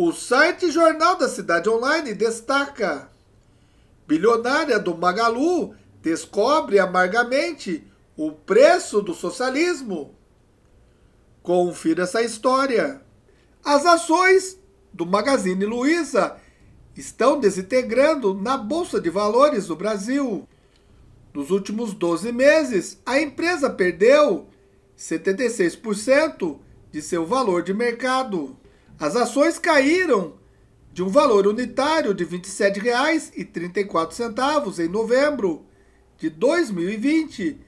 O site Jornal da Cidade Online destaca: bilionária do Magalu descobre amargamente o preço do socialismo. Confira essa história. As ações do Magazine Luiza estão desintegrando na Bolsa de Valores do Brasil. Nos últimos 12 meses, a empresa perdeu 76% de seu valor de mercado. As ações caíram de um valor unitário de R$ 27,34 em novembro de 2020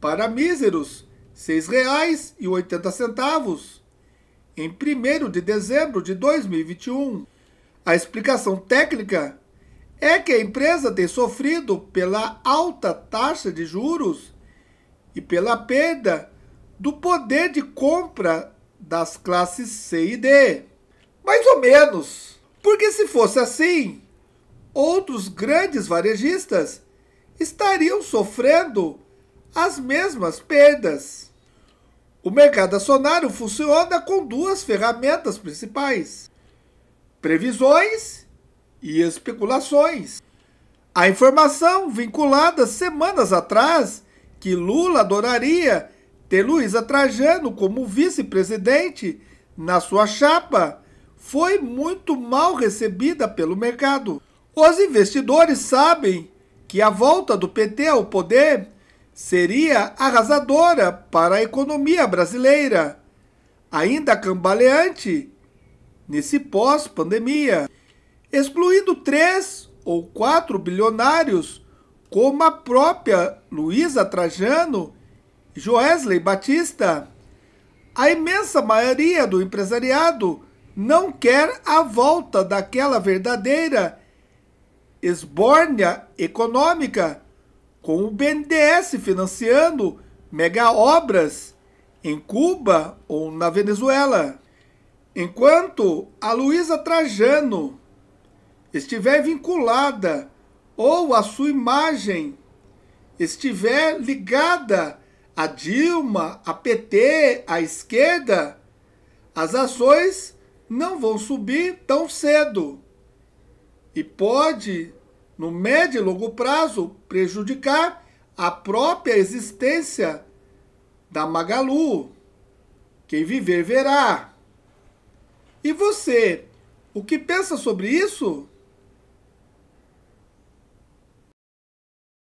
para míseros R$ 6,80 em 1 de dezembro de 2021. A explicação técnica é que a empresa tem sofrido pela alta taxa de juros e pela perda do poder de compra das classes C e D. Mais ou menos. Porque se fosse assim, outros grandes varejistas estariam sofrendo as mesmas perdas. O mercado acionário funciona com duas ferramentas principais: previsões e especulações. A informação vinculada semanas atrás que Lula adoraria ter Luísa Trajano como vice-presidente na sua chapa foi muito mal recebida pelo mercado. Os investidores sabem que a volta do PT ao poder seria arrasadora para a economia brasileira, ainda cambaleante nesse pós-pandemia, excluindo três ou quatro bilionários, como a própria Luísa Trajano e Joesley Batista. A imensa maioria do empresariado não quer a volta daquela verdadeira esbórnia econômica, com o BNDES financiando mega obras em Cuba ou na Venezuela. Enquanto a Luísa Trajano estiver vinculada ou a sua imagem estiver ligada a Dilma, a PT, a esquerda, as ações não vão subir tão cedo. E pode, no médio e longo prazo, prejudicar a própria existência da Magalu. Quem viver verá. E você, o que pensa sobre isso?